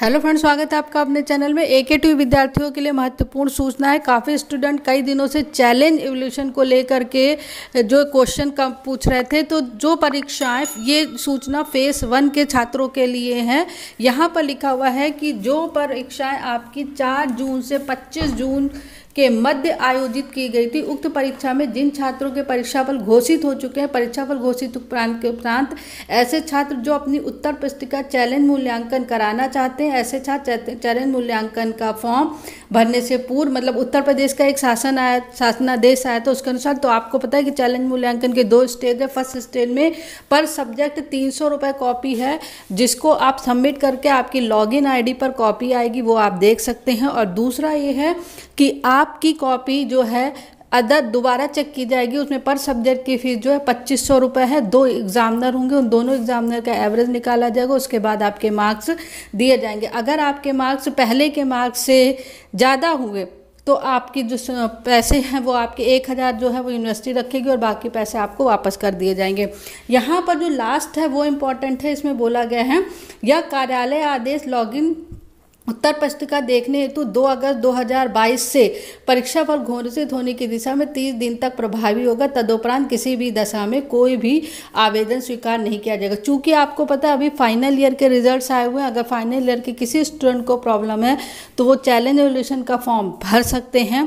hello friends स्वागत है आपका अपने चैनल में एके टू टी विद्यार्थियों के लिए महत्वपूर्ण सूचना है काफ़ी स्टूडेंट कई दिनों से चैलेंज एवोल्यूशन को लेकर के जो क्वेश्चन का पूछ रहे थे तो जो परीक्षाएं ये सूचना फेस वन के छात्रों के लिए हैं यहाँ पर लिखा हुआ है कि जो परीक्षाएं आपकी चार जून से पच्चीस जून के मध्य आयोजित की गई थी उक्त परीक्षा में जिन छात्रों के परीक्षाफल घोषित हो चुके हैं परीक्षाफल घोषित उपरांत के उपरांत ऐसे छात्र जो अपनी उत्तर पुस्तिका चैलेंज मूल्यांकन कराना चाहते हैं ऐसे छात्र चैलेंज मूल्यांकन का फॉर्म भरने से पूर्व मतलब उत्तर प्रदेश का एक शासन आया शासनादेश आया तो उसके अनुसार तो आपको पता है कि चैलेंज मूल्यांकन के दो स्टेज है फर्स्ट स्टेज में पर सब्जेक्ट तीन सौ रुपये कॉपी है जिसको आप सबमिट करके आपकी आई डी पर कॉपी आएगी वो आप देख सकते हैं और दूसरा ये है कि आप आपकी कॉपी जो है अदर दोबारा चेक की जाएगी उसमें पर सब्जेक्ट की फ़ीस जो है पच्चीस सौ रुपये है दो एग्ज़ामिनर होंगे उन दोनों एग्ज़ामिनर का एवरेज निकाला जाएगा उसके बाद आपके मार्क्स दिए जाएंगे अगर आपके मार्क्स पहले के मार्क्स से ज़्यादा हुए तो आपकी जो पैसे हैं वो आपके एक हज़ार जो है वो यूनिवर्सिटी रखेगी और बाकी पैसे आपको वापस कर दिए जाएंगे यहाँ पर जो लास्ट है वो इम्पॉर्टेंट है इसमें बोला गया है या कार्यालय आदेश लॉगिन उत्तर पुस्तिका देखने हेतु 2 अगस्त 2022 से परीक्षा फल घोषित होने की दिशा में 30 दिन तक प्रभावी होगा तदुपरांत किसी भी दशा में कोई भी आवेदन स्वीकार नहीं किया जाएगा चूंकि आपको पता है अभी फाइनल ईयर के रिजल्ट्स आए हुए हैं अगर फाइनल ईयर के किसी स्टूडेंट को प्रॉब्लम है तो वो चैलेंज एवोल्यूशन का फॉर्म भर सकते हैं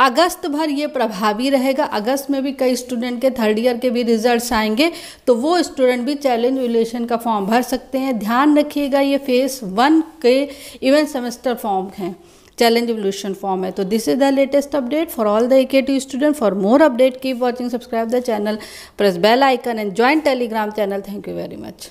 अगस्त भर ये प्रभावी रहेगा अगस्त में भी कई स्टूडेंट के थर्ड ईयर के भी रिजल्ट्स आएंगे तो वो स्टूडेंट भी चैलेंज रिलेशन का फॉर्म भर सकते हैं ध्यान रखिएगा ये फेस वन के इवन सेमेस्टर फॉर्म हैं चैलेंज रिवल्यूशन फॉर्म है तो this is the latest update for all the A K T student for more update keep watching subscribe the channel press bell icon and join Telegram channel thank you very much